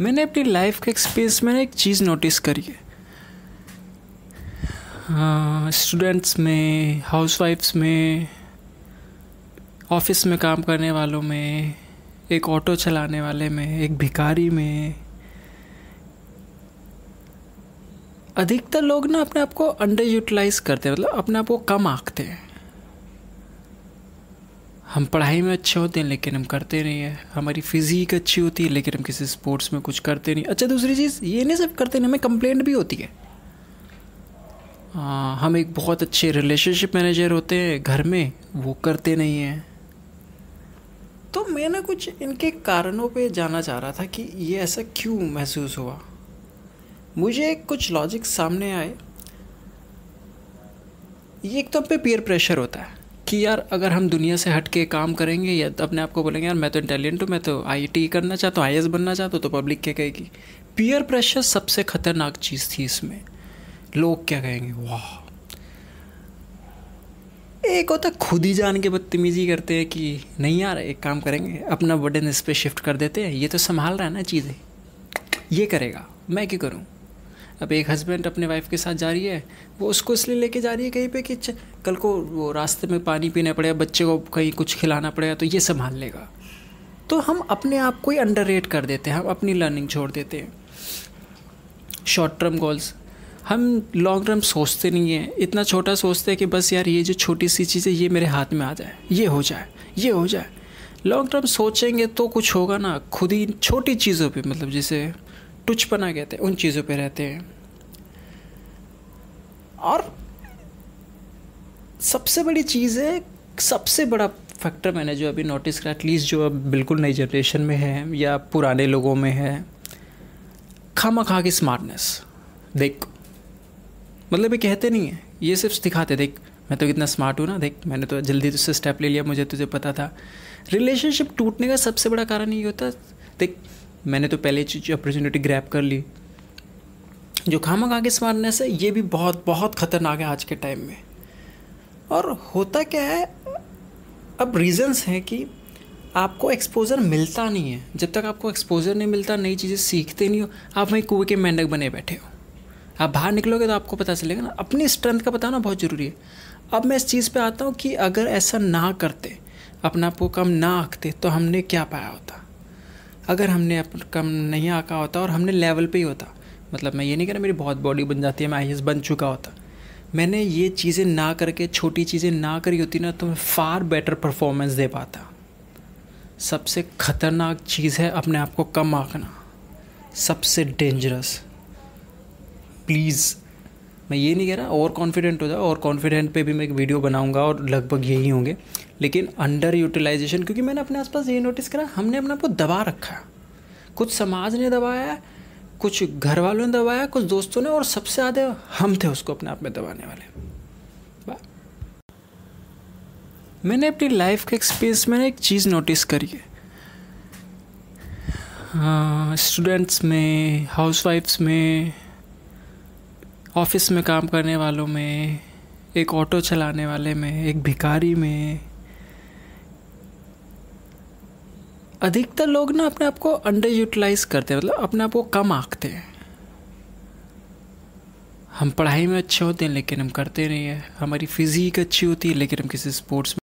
मैंने अपनी लाइफ के एक्सपीरियंस में एक चीज़ नोटिस करी है स्टूडेंट्स हाँ, में हाउसवाइफ्स में ऑफिस में काम करने वालों में एक ऑटो चलाने वाले में एक भिखारी में अधिकतर लोग ना अपने आप को अंडर यूटिलाइज करते हैं मतलब अपने आप को कम आँखते हैं हम पढ़ाई में अच्छे होते हैं लेकिन हम करते नहीं हैं हमारी फिजिक अच्छी होती है लेकिन हम किसी स्पोर्ट्स में कुछ करते नहीं अच्छा दूसरी चीज़ ये नहीं सब करते नहीं हमें कंप्लेंट भी होती है आ, हम एक बहुत अच्छे रिलेशनशिप मैनेजर होते हैं घर में वो करते नहीं हैं तो मैं ना कुछ इनके कारणों पे जाना चाह रहा था कि ये ऐसा क्यों महसूस हुआ मुझे कुछ लॉजिक सामने आए ये एक तो हम पे पीयर प्रेशर होता है कि यार अगर हम दुनिया से हट के काम करेंगे या तो अपने आप को बोलेंगे यार मैं तो इंटेलिजेंट हूँ मैं तो आई करना चाहता हूँ आई बनना चाहता हूँ तो पब्लिक क्या कहेगी पीयर प्रेशर सबसे ख़तरनाक चीज़ थी इसमें लोग क्या कहेंगे वाह एक होता खुद ही जान के बदतमीजी करते हैं कि नहीं यार एक काम करेंगे अपना बर्डन इस पर शिफ्ट कर देते हैं ये तो संभाल रहा है ना चीज़ें ये करेगा मैं क्यों करूँ अब एक हस्बैंड अपने वाइफ के साथ जा रही है वो उसको इसलिए लेके जा रही है कहीं पे कि कल को वो रास्ते में पानी पीना पड़ेगा बच्चे को कहीं कुछ खिलाना पड़ेगा तो ये संभाल लेगा तो हम अपने आप को ही अंडर कर देते हैं हम अपनी लर्निंग छोड़ देते हैं शॉर्ट टर्म गोल्स हम लॉन्ग टर्म सोचते नहीं हैं इतना छोटा सोचते हैं कि बस यार ये जो छोटी सी चीज़ है ये मेरे हाथ में आ जाए ये हो जाए ये हो जाए लॉन्ग टर्म सोचेंगे तो कुछ होगा ना खुद ही छोटी चीज़ों पे मतलब जैसे टुचपना कहते हैं उन चीज़ों पे रहते हैं और सबसे बड़ी चीज़ है सबसे बड़ा फैक्टर मैंने जो अभी नोटिस करा एटलीस्ट जो अब बिल्कुल नई जनरेशन में है या पुराने लोगों में है खामा खा की स्मार्टनेस देख मतलब ये कहते नहीं है ये सिर्फ दिखाते देख मैं तो कितना स्मार्ट हूँ ना देख मैंने तो जल्दी तुझसे स्टेप ले लिया मुझे तुझे पता था रिलेशनशिप टूटने का सबसे बड़ा कारण ये होता देख मैंने तो पहले चीज़ अपॉर्चुनिटी ग्रैप कर ली जो खामा खा के स्मार्टनेस है ये भी बहुत बहुत ख़तरनाक है आज के टाइम में और होता क्या है अब रीज़न्स हैं कि आपको एक्सपोज़र मिलता नहीं है जब तक आपको एक्सपोज़र नहीं मिलता नई चीज़ें सीखते नहीं हो आप वहीं कुएँ के मेंढक बने बैठे हो आप बाहर निकलोगे तो आपको पता चलेगा ना अपनी स्ट्रेंथ का बताना बहुत ज़रूरी है अब मैं इस चीज़ पे आता हूँ कि अगर ऐसा ना करते अपने आप को कम ना आँखते तो हमने क्या पाया होता अगर हमने कम नहीं आका होता और हमने लेवल पे ही होता मतलब मैं ये नहीं कह रहा मेरी बहुत बॉडी बन जाती है मैं आई बन चुका होता मैंने ये चीज़ें ना करके छोटी चीज़ें ना करी होती ना तो मैं फार बेटर परफॉर्मेंस दे पाता सबसे ख़तरनाक चीज़ है अपने आप को कम आँखना सबसे डेंजरस प्लीज़ मैं ये नहीं कह रहा और कॉन्फिडेंट हो जाओ और कॉन्फिडेंट पे भी मैं एक वीडियो बनाऊंगा और लगभग यही होंगे लेकिन अंडर यूटिलाइजेशन क्योंकि मैंने अपने आसपास ये नोटिस करा हमने अपने आप को दबा रखा कुछ समाज ने दबाया कुछ घर वालों ने दबाया कुछ दोस्तों ने और सबसे ज़्यादा हम थे उसको अपने आप में दबाने वाले मैंने अपनी लाइफ के एक्सपीरियंस में एक चीज़ नोटिस करी है स्टूडेंट्स हाँ, में हाउसवाइफ्स में ऑफिस में काम करने वालों में एक ऑटो चलाने वाले में एक भिखारी में अधिकतर लोग ना अपने आप को अंडर यूटिलाइज करते हैं मतलब अपने आप को कम आंकते हैं हम पढ़ाई में अच्छे होते हैं लेकिन हम करते नहीं है हमारी फिजिक अच्छी होती है लेकिन हम किसी स्पोर्ट्स